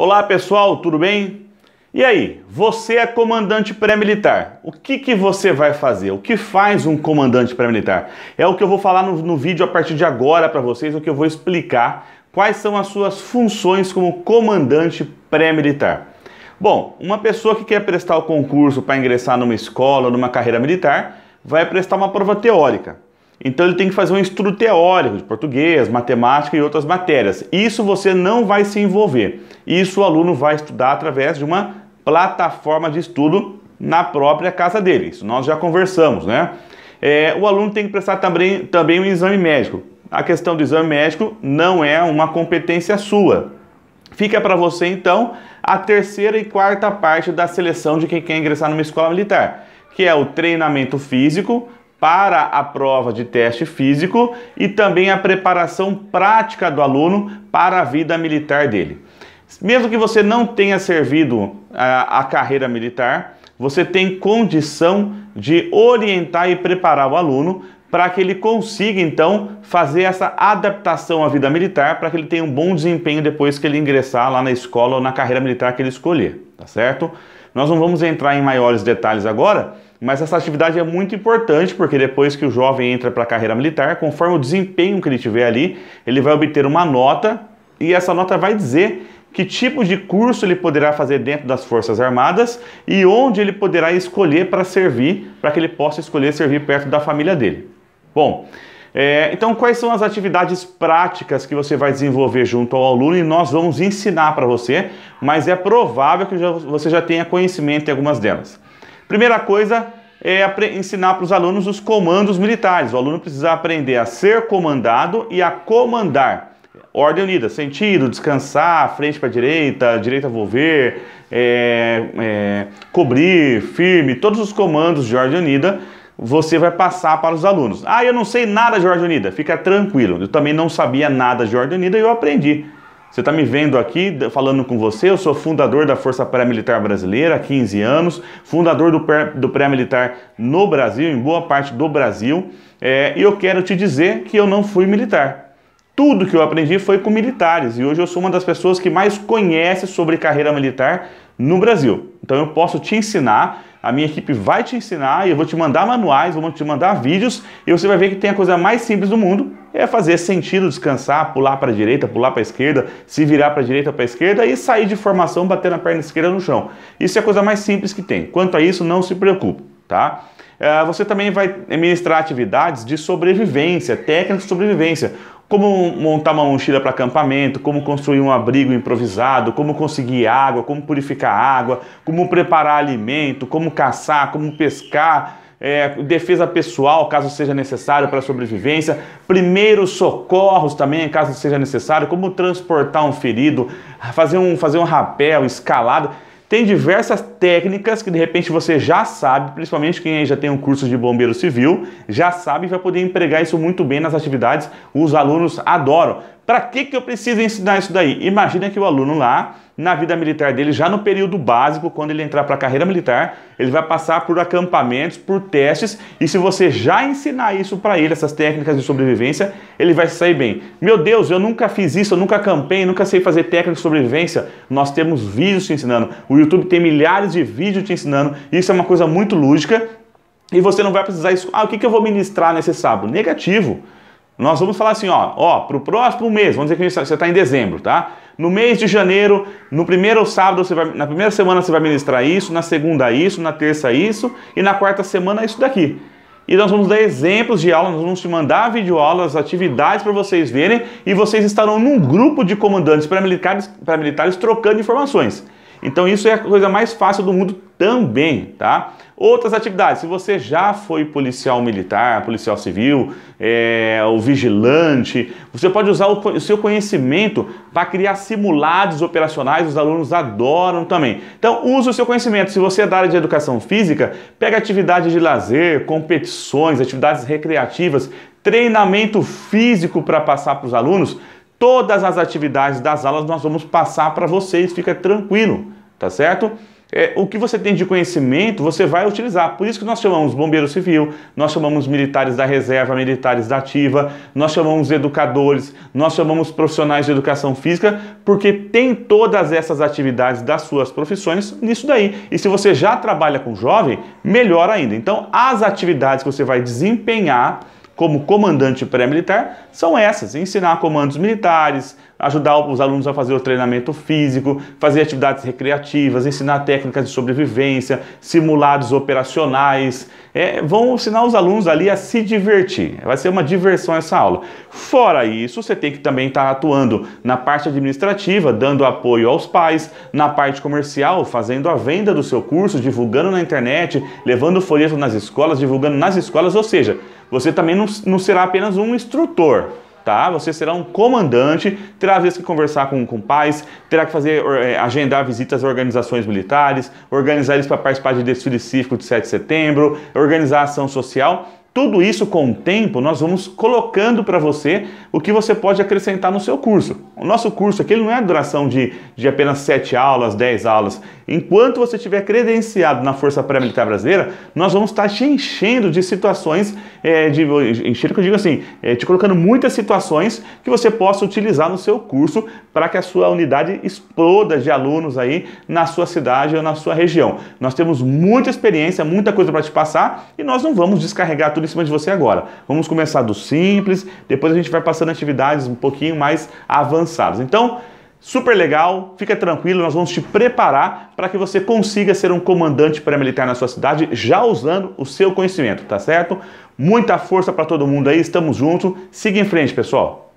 Olá pessoal, tudo bem? E aí, você é comandante pré-militar. O que, que você vai fazer? O que faz um comandante pré-militar? É o que eu vou falar no, no vídeo a partir de agora para vocês, é o que eu vou explicar quais são as suas funções como comandante pré-militar. Bom, uma pessoa que quer prestar o concurso para ingressar numa escola, numa carreira militar, vai prestar uma prova teórica. Então ele tem que fazer um estudo teórico de português, matemática e outras matérias. Isso você não vai se envolver. Isso o aluno vai estudar através de uma plataforma de estudo na própria casa dele. Isso nós já conversamos, né? É, o aluno tem que prestar também, também um exame médico. A questão do exame médico não é uma competência sua. Fica para você então a terceira e quarta parte da seleção de quem quer ingressar numa escola militar, que é o treinamento físico, para a prova de teste físico e também a preparação prática do aluno para a vida militar dele. Mesmo que você não tenha servido a, é, a carreira militar, você tem condição de orientar e preparar o aluno para que ele consiga então fazer essa adaptação à vida militar, para que ele tenha um bom desempenho depois que ele ingressar lá na escola ou na carreira militar que ele escolher, tá certo? Nós não vamos entrar em maiores detalhes agora, mas essa atividade é muito importante porque depois que o jovem entra para a carreira militar, conforme o desempenho que ele tiver ali, ele vai obter uma nota e essa nota vai dizer que tipo de curso ele poderá fazer dentro das Forças Armadas e onde ele poderá escolher para servir, para que ele possa escolher servir perto da família dele. Bom, é, então quais são as atividades práticas que você vai desenvolver junto ao aluno e nós vamos ensinar para você, mas é provável que já, você já tenha conhecimento em algumas delas. Primeira coisa é ensinar para os alunos os comandos militares. O aluno precisa aprender a ser comandado e a comandar. Ordem unida, sentido, descansar, frente para a direita, direita volver, é, é, cobrir, firme, todos os comandos de ordem unida você vai passar para os alunos. Ah, eu não sei nada de ordem unida, fica tranquilo, eu também não sabia nada de ordem unida e eu aprendi. Você está me vendo aqui falando com você. Eu sou fundador da Força Pré-Militar Brasileira há 15 anos, fundador do pré-militar no Brasil, em boa parte do Brasil. É, e eu quero te dizer que eu não fui militar. Tudo que eu aprendi foi com militares e hoje eu sou uma das pessoas que mais conhece sobre carreira militar no Brasil. Então eu posso te ensinar a minha equipe vai te ensinar e eu vou te mandar manuais, vou te mandar vídeos e você vai ver que tem a coisa mais simples do mundo, é fazer sentido descansar, pular para a direita, pular para a esquerda, se virar para a direita, para a esquerda e sair de formação batendo a perna esquerda no chão. Isso é a coisa mais simples que tem. Quanto a isso, não se preocupe, tá? É, você também vai ministrar atividades de sobrevivência, técnicas de sobrevivência, como montar uma mochila para acampamento, como construir um abrigo improvisado, como conseguir água, como purificar água, como preparar alimento, como caçar, como pescar. É, defesa pessoal, caso seja necessário para a sobrevivência, primeiros socorros também, caso seja necessário, como transportar um ferido, fazer um, fazer um rapel, escalado. Tem diversas técnicas que de repente você já sabe, principalmente quem já tem um curso de bombeiro civil, já sabe e vai poder empregar isso muito bem nas atividades. Os alunos adoram, para que, que eu preciso ensinar isso daí? Imagina que o aluno lá, na vida militar dele, já no período básico, quando ele entrar para a carreira militar, ele vai passar por acampamentos, por testes, e se você já ensinar isso para ele, essas técnicas de sobrevivência, ele vai sair bem. Meu Deus, eu nunca fiz isso, eu nunca acampei, nunca sei fazer técnica de sobrevivência. Nós temos vídeos te ensinando, o YouTube tem milhares de vídeos te ensinando, isso é uma coisa muito lúdica, e você não vai precisar... Ah, o que, que eu vou ministrar nesse sábado? Negativo. Nós vamos falar assim, ó, ó, para o próximo mês, vamos dizer que tá, você está em dezembro, tá? No mês de janeiro, no primeiro sábado, você vai, na primeira semana você vai ministrar isso, na segunda isso, na terça isso e na quarta semana isso daqui. E nós vamos dar exemplos de aulas, nós vamos te mandar videoaulas, atividades para vocês verem e vocês estarão num grupo de comandantes paramilitares, militares trocando informações. Então isso é a coisa mais fácil do mundo também, tá? Outras atividades, se você já foi policial militar, policial civil, é, o vigilante, você pode usar o, o seu conhecimento para criar simulados operacionais, os alunos adoram também. Então, use o seu conhecimento. Se você é da área de educação física, pega atividades de lazer, competições, atividades recreativas, treinamento físico para passar para os alunos. Todas as atividades das aulas nós vamos passar para vocês, fica tranquilo, tá certo? é, o que você tem de conhecimento, você vai utilizar. Por isso que nós chamamos bombeiro civil, nós chamamos militares da reserva, militares da ativa, nós chamamos educadores, nós chamamos profissionais de educação física, porque tem todas essas atividades das suas profissões nisso daí. E se você já trabalha com jovem, melhor ainda. Então, as atividades que você vai desempenhar como comandante pré-militar são essas: ensinar comandos militares, ajudar os alunos a fazer o treinamento físico, fazer atividades recreativas, ensinar técnicas de sobrevivência, simulados operacionais. É, vão ensinar os alunos ali a se divertir. Vai ser uma diversão essa aula. Fora isso, você tem que também estar tá atuando na parte administrativa, dando apoio aos pais, na parte comercial, fazendo a venda do seu curso, divulgando na internet, levando folheto nas escolas, divulgando nas escolas, ou seja, você também não, não será apenas um instrutor tá? Você será um comandante, terá às vezes que conversar com, com pais, terá que fazer, é, agendar visitas a organizações militares, organizar eles para participar de desfile cívico de 7 de setembro, organizar ação social. Tudo isso com o tempo nós vamos colocando para você o que você pode acrescentar no seu curso. O nosso curso aqui não é a duração de, de apenas 7 aulas, 10 aulas. Enquanto você estiver credenciado na Força Militar Brasileira, nós vamos estar te enchendo de situações, é, de, que eu digo assim, é, te colocando muitas situações que você possa utilizar no seu curso para que a sua unidade exploda de alunos aí na sua cidade ou na sua região. Nós temos muita experiência, muita coisa para te passar e nós não vamos descarregar tudo em cima de você agora. Vamos começar do simples, depois a gente vai passando atividades um pouquinho mais avançadas avançados. Então, super legal, fica tranquilo, nós vamos te preparar para que você consiga ser um comandante pré-militar na sua cidade, já usando o seu conhecimento, tá certo? Muita força para todo mundo aí, estamos juntos, siga em frente, pessoal!